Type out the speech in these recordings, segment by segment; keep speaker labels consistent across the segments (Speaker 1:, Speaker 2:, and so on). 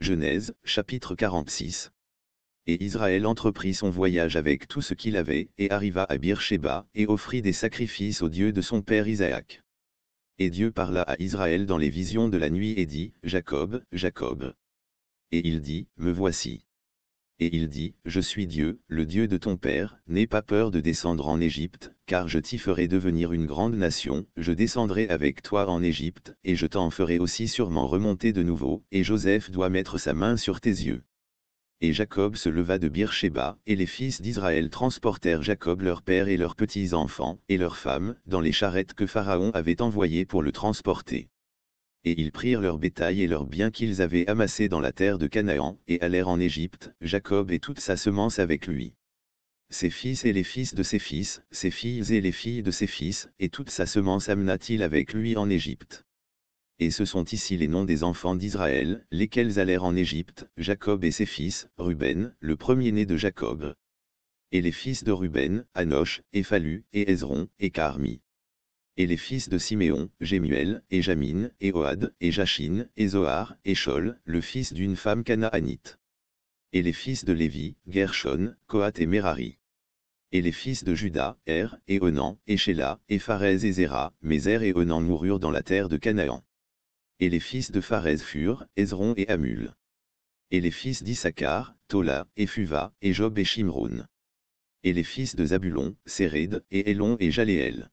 Speaker 1: Genèse, chapitre 46. Et Israël entreprit son voyage avec tout ce qu'il avait, et arriva à Beersheba, et offrit des sacrifices au Dieu de son père Isaac. Et Dieu parla à Israël dans les visions de la nuit et dit, Jacob, Jacob. Et il dit, Me voici. Et il dit, Je suis Dieu, le Dieu de ton Père, n'aie pas peur de descendre en Égypte, car je t'y ferai devenir une grande nation, je descendrai avec toi en Égypte, et je t'en ferai aussi sûrement remonter de nouveau, et Joseph doit mettre sa main sur tes yeux. Et Jacob se leva de Beersheba, et les fils d'Israël transportèrent Jacob leur père et leurs petits-enfants, et leurs femmes, dans les charrettes que Pharaon avait envoyées pour le transporter et ils prirent leur bétail et leurs biens qu'ils avaient amassés dans la terre de Canaan, et allèrent en Égypte, Jacob et toute sa semence avec lui. Ses fils et les fils de ses fils, ses filles et les filles de ses fils, et toute sa semence amena-t-il avec lui en Égypte. Et ce sont ici les noms des enfants d'Israël, lesquels allèrent en Égypte, Jacob et ses fils, Ruben, le premier-né de Jacob. Et les fils de Ruben, et Ephalu, et Ezron, et Carmi et les fils de Siméon, Jemuel, et Jamin, et Oad, et Jachin, et Zohar, et Shol, le fils d'une femme canaanite. Et les fils de Lévi, Gershon, Kohat et Merari. Et les fils de Juda, Er, et Onan, et Shéla, et Pharez et Zéra, mais Er et Onan moururent dans la terre de Canaan. Et les fils de Pharez furent, Ezron et Amul. Et les fils d'Issachar, Tola, et Fuva, et Job et Shimron. Et les fils de Zabulon, Séred, et Elon et Jaléel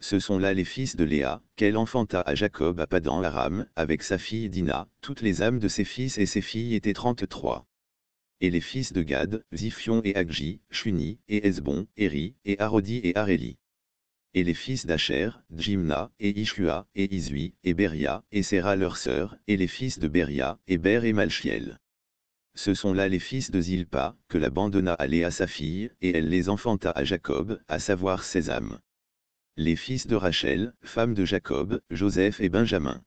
Speaker 1: ce sont là les fils de Léa, qu'elle enfanta à Jacob à Padan Aram, avec sa fille Dina, toutes les âmes de ses fils et ses filles étaient trente-trois. Et les fils de Gad, Ziphion et Agji, Shuni, et Esbon, Eri, et Arodi et Areli. Et les fils d'Acher, Djimna, et Ishua, et Izui, et Beria, et Sera leur sœur, et les fils de Beria, Héber et Malchiel. Ce sont là les fils de Zilpa, que l'abandonna à Léa sa fille, et elle les enfanta à Jacob, à savoir ses âmes les fils de Rachel, femme de Jacob, Joseph et Benjamin.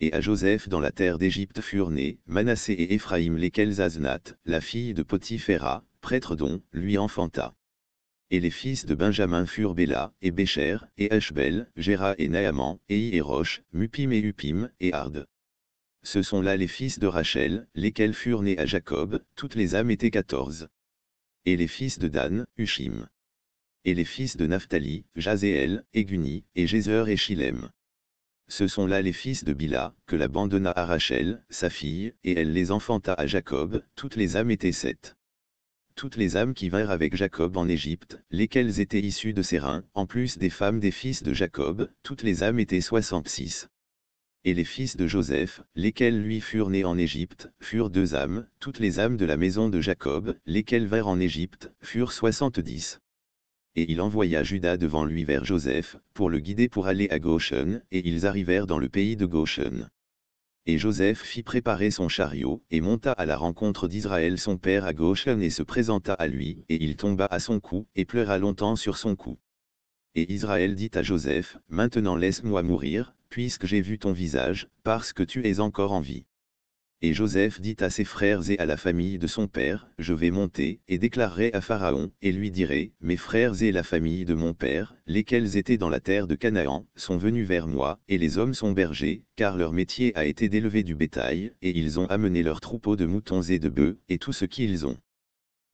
Speaker 1: Et à Joseph dans la terre d'Égypte furent nés, Manassé et Éphraïm lesquels Aznat, la fille de Potiphéra, prêtre don, lui enfanta. Et les fils de Benjamin furent Béla, et Bécher, et Ashbel, Géra et Naaman, et Roche, Mupim et Upim, et Arde. Ce sont là les fils de Rachel, lesquels furent nés à Jacob, toutes les âmes étaient quatorze. Et les fils de Dan, Ushim et les fils de Naphtali, Jazéel, Eguni, et Jézer et Shilem. Ce sont là les fils de Bila, que l'abandonna à Rachel, sa fille, et elle les enfanta à Jacob, toutes les âmes étaient sept. Toutes les âmes qui vinrent avec Jacob en Égypte, lesquelles étaient issues de ses reins, en plus des femmes des fils de Jacob, toutes les âmes étaient soixante-six. Et les fils de Joseph, lesquels lui furent nés en Égypte, furent deux âmes, toutes les âmes de la maison de Jacob, lesquelles vinrent en Égypte, furent soixante-dix et il envoya Judas devant lui vers Joseph, pour le guider pour aller à Goshen, et ils arrivèrent dans le pays de Goshen. Et Joseph fit préparer son chariot, et monta à la rencontre d'Israël son père à Goshen et se présenta à lui, et il tomba à son cou, et pleura longtemps sur son cou. Et Israël dit à Joseph, Maintenant laisse-moi mourir, puisque j'ai vu ton visage, parce que tu es encore en vie. Et Joseph dit à ses frères et à la famille de son père, Je vais monter, et déclarerai à Pharaon, et lui dirai, Mes frères et la famille de mon père, lesquels étaient dans la terre de Canaan, sont venus vers moi, et les hommes sont bergers, car leur métier a été d'élever du bétail, et ils ont amené leurs troupeaux de moutons et de bœufs, et tout ce qu'ils ont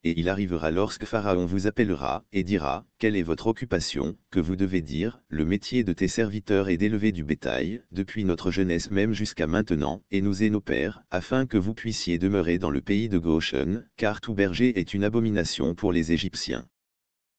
Speaker 1: et il arrivera lorsque Pharaon vous appellera, et dira, quelle est votre occupation, que vous devez dire, le métier de tes serviteurs est d'élever du bétail, depuis notre jeunesse même jusqu'à maintenant, et nous et nos pères, afin que vous puissiez demeurer dans le pays de Goshen, car tout berger est une abomination pour les Égyptiens.